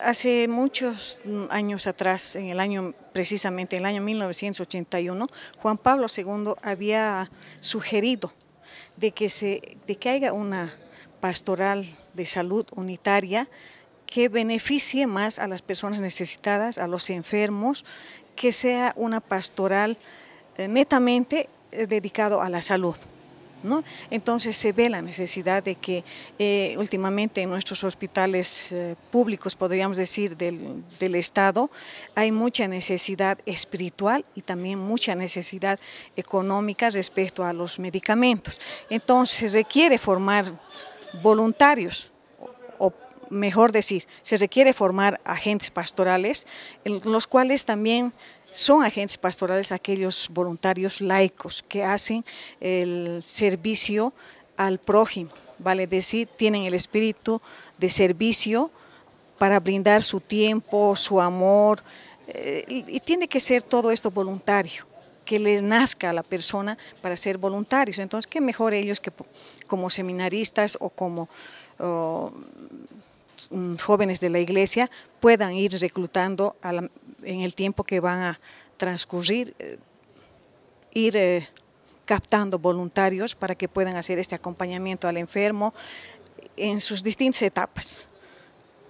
Hace muchos mm, años atrás, en el año precisamente en el año 1981, Juan Pablo II había sugerido de que de que haya una pastoral de salud unitaria que beneficie más a las personas necesitadas, a los enfermos, que sea una pastoral eh, netamente eh, dedicado a la salud. Entonces se ve la necesidad de que eh, últimamente en nuestros hospitales eh, públicos, podríamos decir, del, Estado, hay mucha necesidad espiritual y también mucha necesidad económica respecto a los medicamentos. Entonces se requiere formar voluntarios o, mejor decir, se requiere formar agentes pastorales, en los cuales también son agentes pastorales aquellos voluntarios laicos que hacen el servicio al prójimo, vale decir, tienen el espíritu de servicio para brindar su tiempo, su amor, eh, y tiene que ser todo esto voluntario que les nazca a la persona para ser voluntarios. Entonces, qué mejor ellos que como seminaristas o como Mm, jóvenes de la iglesia puedan ir reclutando en el tiempo que van a transcurrir, eh, ir eh, captando voluntarios para que puedan hacer este acompañamiento al enfermo en sus distintas etapas.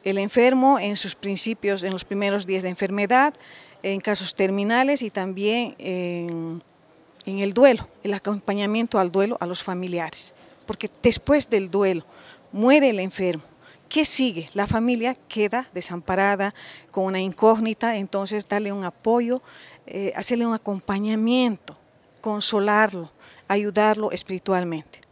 El enfermo en sus principios, en los primeros días de enfermedad, en casos terminales y también en el duelo, el acompañamiento al duelo a los familiares. Porque después del duelo muere el enfermo ¿Qué sigue? La familia queda desamparada, con una incógnita, entonces darle un apoyo, eh, hacerle un acompañamiento, consolarlo, ayudarlo espiritualmente.